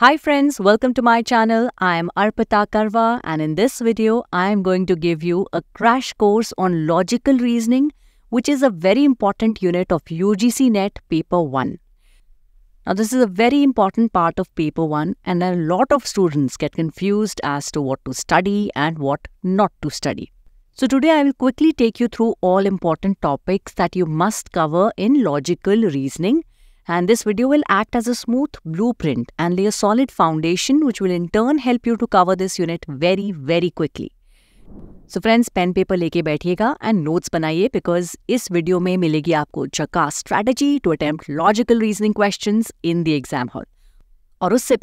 Hi friends, welcome to my channel. I am Arpita Karwa and in this video, I am going to give you a crash course on logical reasoning, which is a very important unit of UGC NET Paper 1. Now, this is a very important part of Paper 1 and a lot of students get confused as to what to study and what not to study. So today I will quickly take you through all important topics that you must cover in logical reasoning and this video will act as a smooth blueprint and lay a solid foundation which will in turn help you to cover this unit very very quickly. So friends, pen paper leke baithega and notes banaiye because this video mein milegi aapko chaka strategy to attempt logical reasoning questions in the exam hall. Aur usse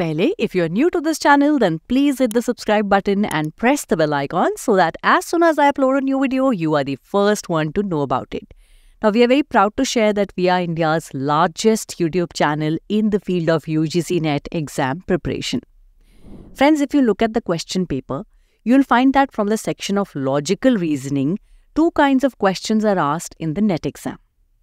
if you are new to this channel, then please hit the subscribe button and press the bell icon so that as soon as I upload a new video, you are the first one to know about it. Now, we are very proud to share that we are India's largest YouTube channel in the field of UGC NET exam preparation. Friends, if you look at the question paper, you'll find that from the section of logical reasoning, two kinds of questions are asked in the NET exam.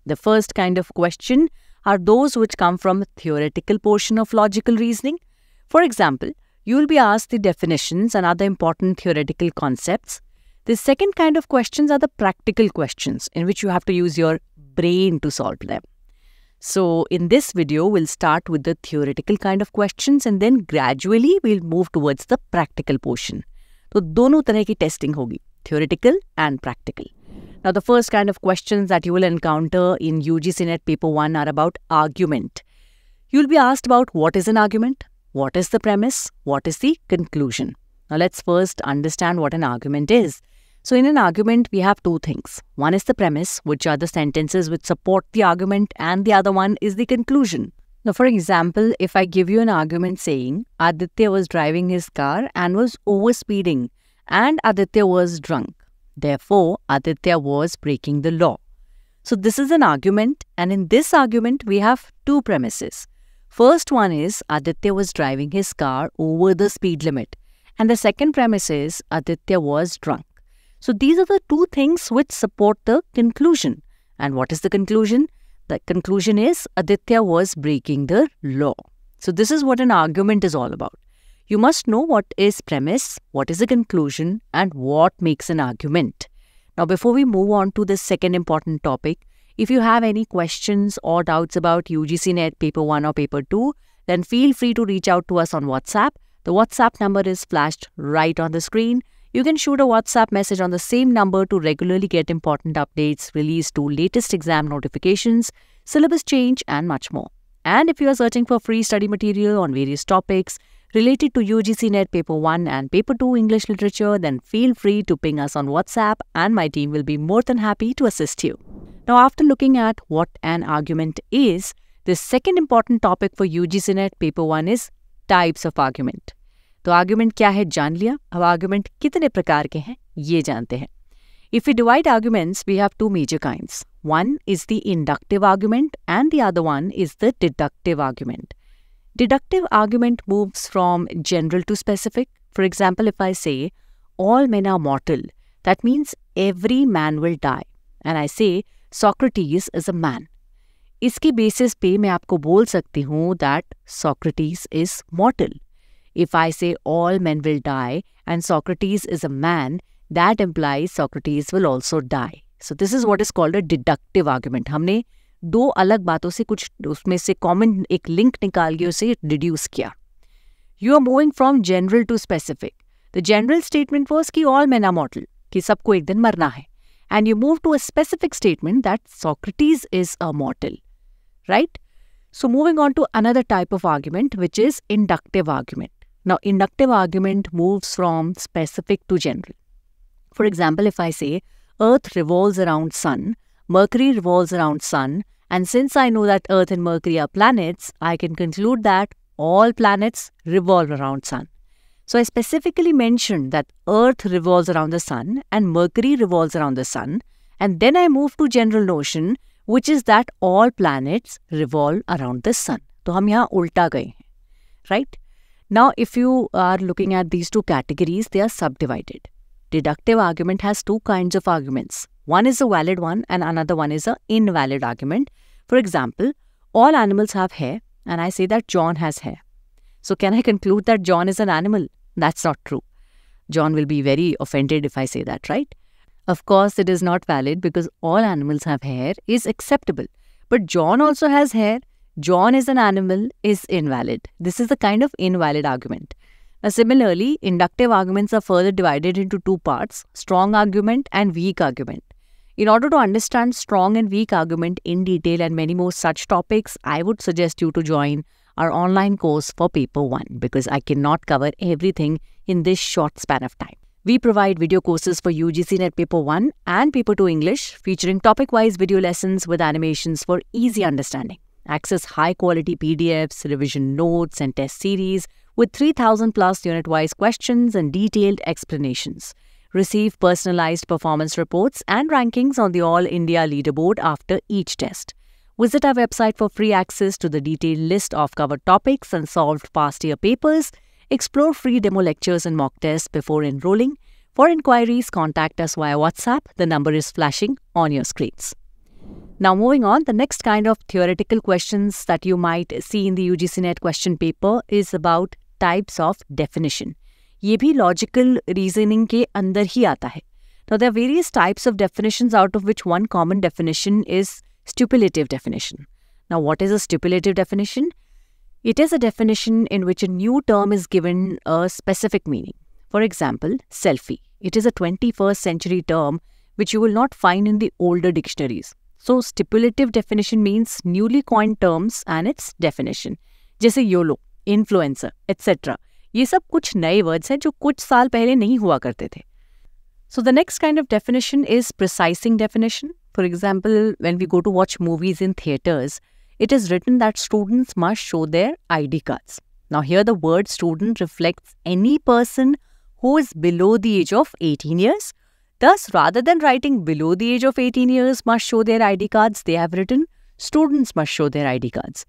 The first kind of question are those which come from theoretical portion of logical reasoning. For example, you will be asked the definitions and other important theoretical concepts the second kind of questions are the practical questions in which you have to use your brain to solve them. So in this video, we'll start with the theoretical kind of questions and then gradually we'll move towards the practical portion. So, दोनों testing की testing theoretical and practical. Now the first kind of questions that you will encounter in UGC NET paper 1 are about argument. You'll be asked about what is an argument, what is the premise, what is the conclusion. Now let's first understand what an argument is. So in an argument, we have two things. One is the premise, which are the sentences which support the argument, and the other one is the conclusion. Now, for example, if I give you an argument saying Aditya was driving his car and was overspeeding and Aditya was drunk. Therefore, Aditya was breaking the law. So this is an argument and in this argument, we have two premises. First one is Aditya was driving his car over the speed limit. And the second premise is Aditya was drunk. So these are the two things which support the conclusion. And what is the conclusion? The conclusion is Aditya was breaking the law. So this is what an argument is all about. You must know what is premise, what is a conclusion and what makes an argument. Now before we move on to the second important topic, if you have any questions or doubts about UGC NET paper 1 or paper 2, then feel free to reach out to us on WhatsApp. The WhatsApp number is flashed right on the screen. You can shoot a WhatsApp message on the same number to regularly get important updates, release to latest exam notifications, syllabus change, and much more. And if you are searching for free study material on various topics related to UGC NET Paper 1 and Paper 2 English Literature, then feel free to ping us on WhatsApp and my team will be more than happy to assist you. Now, after looking at what an argument is, the second important topic for UGC NET Paper 1 is types of argument. तो argument क्या है जान लिया अब argument कितने प्रकार के हैं ये जानते हैं if you divide arguments we have two major kinds one is the inductive argument and the other one is the deductive argument deductive argument moves from general to specific for example if I say all men are mortal that means every man will die and I say Socrates is a man इसके basis पे मैं आपको बोल सकती हूँ that Socrates is mortal If I say all men will die and Socrates is a man, that implies Socrates will also die. So this is what is called a deductive argument. हमने दो अलग बातों से कुछ उसमें से common एक link निकाल के उसे डिड्यूस किया you are moving from general to specific the general statement was कि ऑल मैन आर मॉडल कि सबको एक दिन मरना है and you move to a specific statement that Socrates is a mortal, right? So moving on to another type of argument, which is inductive argument. Now, inductive argument moves from specific to general. For example, if I say, Earth revolves around Sun, Mercury revolves around Sun, and since I know that Earth and Mercury are planets, I can conclude that all planets revolve around Sun. So I specifically mentioned that Earth revolves around the Sun and Mercury revolves around the Sun. And then I move to general notion, which is that all planets revolve around the Sun. तो हम यहाँ right? Now, if you are looking at these two categories, they are subdivided. Deductive argument has two kinds of arguments. One is a valid one and another one is an invalid argument. For example, all animals have hair and I say that John has hair. So can I conclude that John is an animal? That's not true. John will be very offended if I say that, right? Of course, it is not valid because all animals have hair is acceptable. But John also has hair John is an animal is invalid. This is a kind of invalid argument. Now, similarly, inductive arguments are further divided into two parts, strong argument and weak argument. In order to understand strong and weak argument in detail and many more such topics, I would suggest you to join our online course for paper 1 because I cannot cover everything in this short span of time. We provide video courses for UGC Net Paper 1 and Paper 2 English featuring topic-wise video lessons with animations for easy understanding. Access high quality PDFs, revision notes, and test series with 3000 plus unit wise questions and detailed explanations. Receive personalized performance reports and rankings on the All India leaderboard after each test. Visit our website for free access to the detailed list of covered topics and solved past year papers. Explore free demo lectures and mock tests before enrolling. For inquiries, contact us via WhatsApp. The number is flashing on your screens. Now, moving on, the next kind of theoretical questions that you might see in the UGC NET question paper is about types of definition. ये भी logical reasoning के अंदर ही आता है. Now, there are various types of definitions out of which one common definition is stipulative definition. Now, what is a stipulative definition? It is a definition in which a new term is given a specific meaning. For example, selfie. It is a 21st century term which you will not find in the older dictionaries. So stipulative definition means newly coined terms and its definition. जैसे Yolo, influencer, etc. ये सब कुछ नए words हैं जो कुछ साल पहले नहीं हुआ करते थे so the next kind of definition is precising definition for example when we go to watch movies in it is written that students must show their ID cards. Now, here the word student reflects any person who is below the age of 18 years Thus, rather than writing below the age of 18 years must show their ID cards, they have written students must show their ID cards.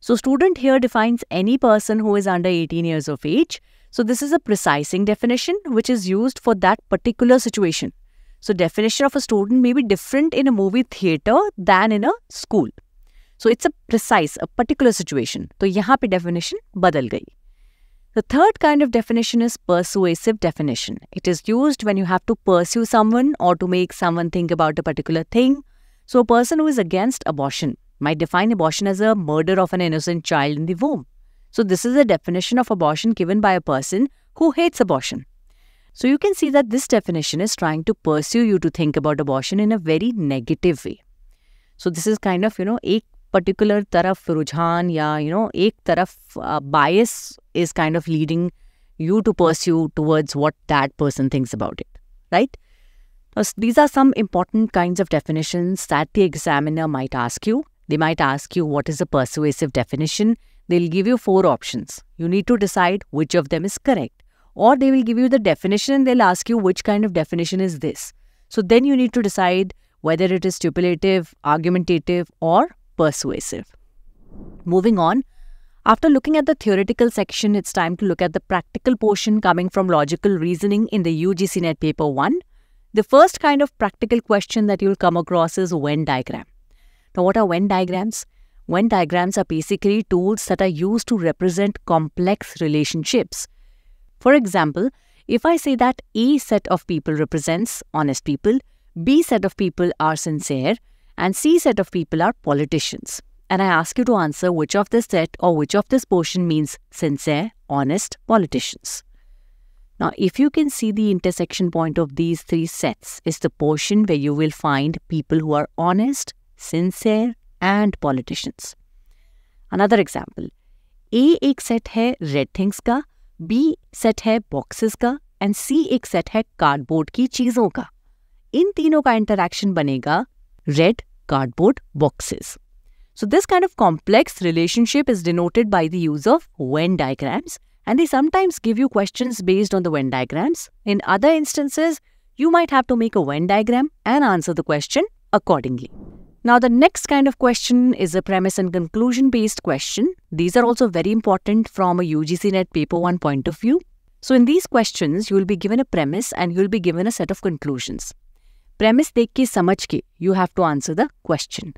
So, student here defines any person who is under 18 years of age. So, this is a precising definition which is used for that particular situation. So, definition of a student may be different in a movie theater than in a school. So, it's a precise, a particular situation. So, यहाँ पे definition badal गई. The third kind of definition is persuasive definition. It is used when you have to pursue someone or to make someone think about a particular thing. So a person who is against abortion might define abortion as a murder of an innocent child in the womb. So this is a definition of abortion given by a person who hates abortion. So you can see that this definition is trying to pursue you to think about abortion in a very negative way. So this is kind of, you know, a particular taraf rujhan ya you know ek taraf uh, bias is kind of leading you to pursue towards what that person thinks about it right now these are some important kinds of definitions that the examiner might ask you they might ask you what is a persuasive definition they'll give you four options you need to decide which of them is correct or they will give you the definition and they'll ask you which kind of definition is this so then you need to decide whether it is stipulative argumentative or persuasive. Moving on, after looking at the theoretical section, it's time to look at the practical portion coming from logical reasoning in the UGC Net paper 1. The first kind of practical question that you'll come across is Venn diagram. Now, what are Venn diagrams? Venn diagrams are basically tools that are used to represent complex relationships. For example, if I say that A set of people represents honest people, B set of people are sincere, and C set of people are politicians. And I ask you to answer which of this set or which of this portion means sincere, honest politicians. Now, if you can see the intersection point of these three sets is the portion where you will find people who are honest, sincere and politicians. Another example. A एक set है red things B set है boxes and C set है cardboard ki चीज़ों का. इन interaction banega red cardboard boxes. So this kind of complex relationship is denoted by the use of Venn diagrams and they sometimes give you questions based on the Venn diagrams. In other instances, you might have to make a Venn diagram and answer the question accordingly. Now the next kind of question is a premise and conclusion based question. These are also very important from a UGC NET paper 1 point of view. So in these questions, you will be given a premise and you will be given a set of conclusions. Premise देख के समझ के you have to answer the question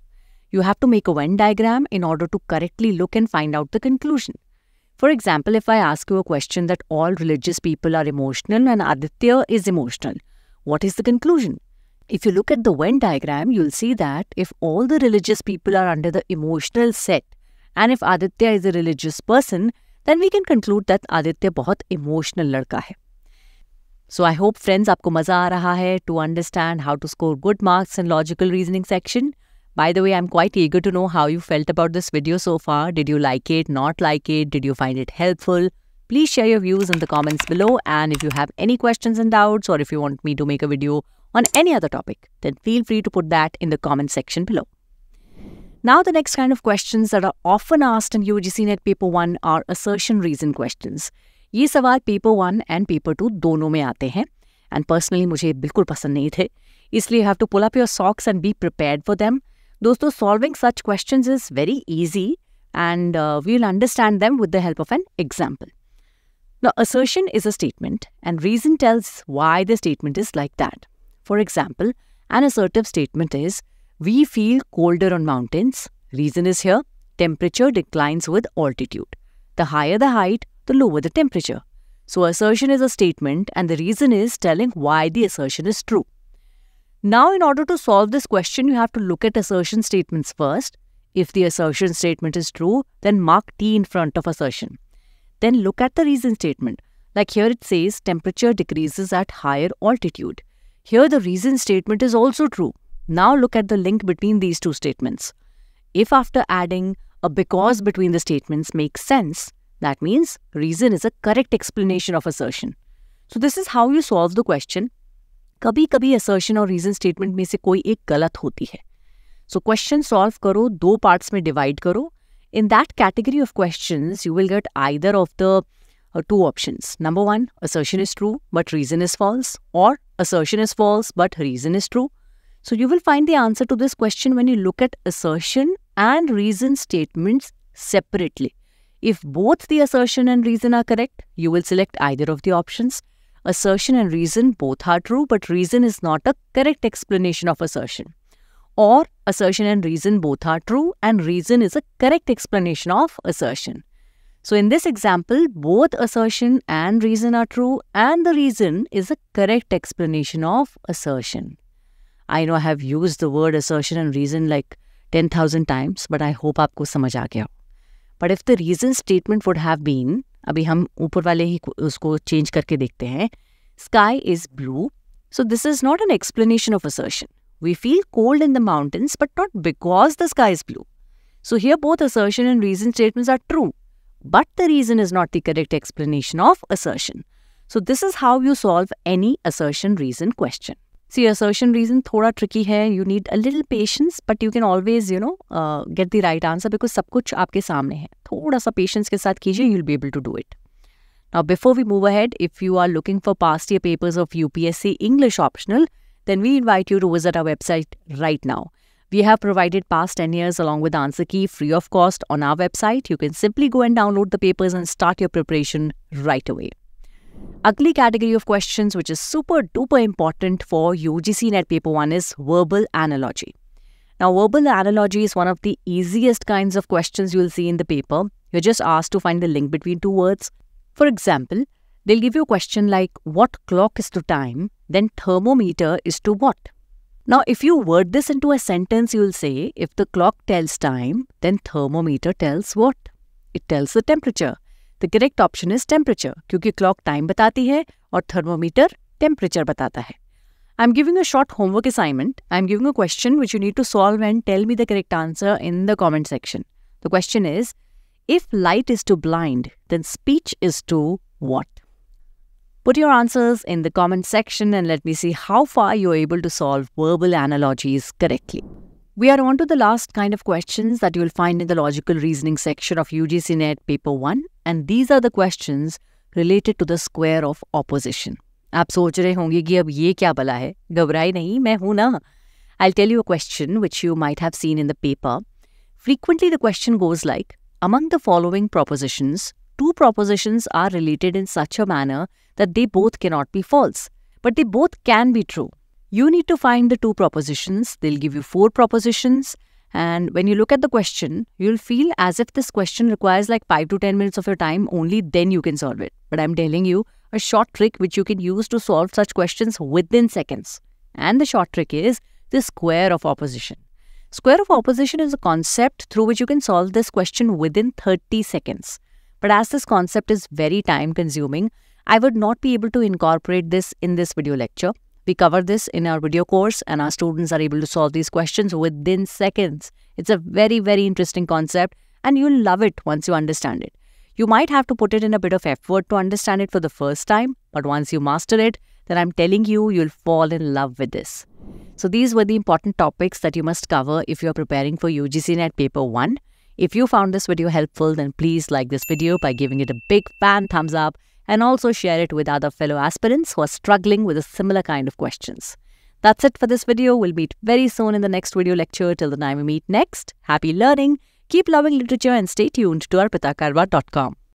you have to make a Venn diagram in order to correctly look and find out the conclusion for example if I ask you a question that all religious people are emotional and Aditya is emotional what is the conclusion if you look at the Venn diagram you will see that if all the religious people are under the emotional set and if Aditya is a religious person then we can conclude that Aditya बहुत emotional लड़का है So I hope friends आपको मज़ा आ रहा है to understand how to score good marks in logical reasoning section. By the way, I'm quite eager to know how you felt about this video so far. Did you like it, not like it? Did you find it helpful? Please share your views in the comments below and if you have any questions and doubts or if you want me to make a video on any other topic, then feel free to put that in the comment section below. Now the next kind of questions that are often asked in UGC NET Paper 1 are assertion reason questions. ये सवाल paper one and paper two दोनों में आते हैं and personally मुझे बिल्कुल पसंद नहीं थे इसलिए have to pull up your socks and be prepared for them दोस्तों solving such question is very easy and we will understand them with the help of an example Now, assertion is a statement, and reason tells why the statement is like that. For example, an assertive statement is We feel colder on mountains. Reason is here temperature declines with altitude. The higher the height, the lower the temperature. So assertion is a statement and the reason is telling why the assertion is true. Now in order to solve this question, you have to look at assertion statements first. If the assertion statement is true, then mark T in front of assertion. Then look at the reason statement. Like here it says temperature decreases at higher altitude. Here the reason statement is also true. Now look at the link between these two statements. If after adding a because between the statements makes sense, that means reason is a correct explanation of assertion. So this is how you solve the question. कभी कभी assertion और reason statement में से कोई एक गलत होती है सो क्वेश्चन सॉल्व करो दो पार्ट्स में डिवाइड करो in that category of question you will get either of the two options. Number one, assertion is true, but reason is false, or assertion is false, but reason is true. So you will find the answer to this question when you look at assertion and reason statements separately. If both the assertion and reason are correct, you will select either of the options. Assertion and reason both are true, but reason is not a correct explanation of assertion. Or assertion and reason both are true and reason is a correct explanation of assertion. So in this example, both assertion and reason are true and the reason is a correct explanation of assertion. I know I have used the word assertion and reason like 10,000 times, but I hope aapko samajh aa gaya. But if the reason statement would have been, अभी हम ऊपर वाले ही उसको change करके देखते हैं sky is blue so this is not an explanation of assertion We feel cold in the mountains, but not because the sky is blue. So here both assertion and reason statements are true, but the reason is not the correct explanation of assertion. So this is how you solve any assertion reason question. See assertion reason थोड़ा tricky है you need a little patience but you can always you know get the right answer because सब कुछ आपके सामने है थोड़ा सा patience के साथ कीजिए you will be able to do it now before we move ahead if you are looking for past year papers of U P S C English optional then we invite you to visit our website right now we have provided past ten years along with answer key free of cost on our website you can simply go and download the papers and start your preparation right away ugly category of questions which is super duper important for UGC Net Paper 1 is verbal analogy. Now, verbal analogy is one of the easiest kinds of questions you'll see in the paper. You're just asked to find the link between two words. For example, they'll give you a question like what clock is to time, then thermometer is to what. Now, if you word this into a sentence, you'll say if the clock tells time, then thermometer tells what? It tells the temperature. The correct option is temperature क्योंकि clock time बताती है और thermometer temperature बताता है I am giving a short homework assignment I am giving a question which you need to solve and tell me the correct answer in the comment section the question is if light is to blind then speech is to what Put your answers in the comment section and let me see how far you're able to solve verbal analogies correctly. We are on to the last kind of questions that you will find in the logical reasoning section of UGC NET paper 1 and these are the questions related to the square of opposition. आप सोच रहे होंगे कि अब ये क्या भला है घबराए I'll tell you a question which you might have seen in the paper. Frequently the question goes like among the following propositions two propositions are related in such a manner that they both cannot be false but they both can be true you need to find the two propositions. They'll give you four propositions. And when you look at the question, you'll feel as if this question requires like 5 to 10 minutes of your time, only then you can solve it. But I'm telling you a short trick which you can use to solve such questions within seconds. And the short trick is the square of opposition. Square of opposition is a concept through which you can solve this question within 30 seconds. But as this concept is very time consuming, I would not be able to incorporate this in this video lecture. We cover this in our video course and our students are able to solve these questions within seconds. It's a very, very interesting concept and you'll love it once you understand it. You might have to put it in a bit of effort to understand it for the first time, but once you master it, then I'm telling you, you'll fall in love with this. So these were the important topics that you must cover if you're preparing for UGC NET Paper 1. If you found this video helpful, then please like this video by giving it a big fan thumbs up and also share it with other fellow aspirants who are struggling with a similar kind of questions. That's it for this video. We'll meet very soon in the next video lecture. Till the time we meet next, happy learning, keep loving literature and stay tuned to arpitakarwa.com.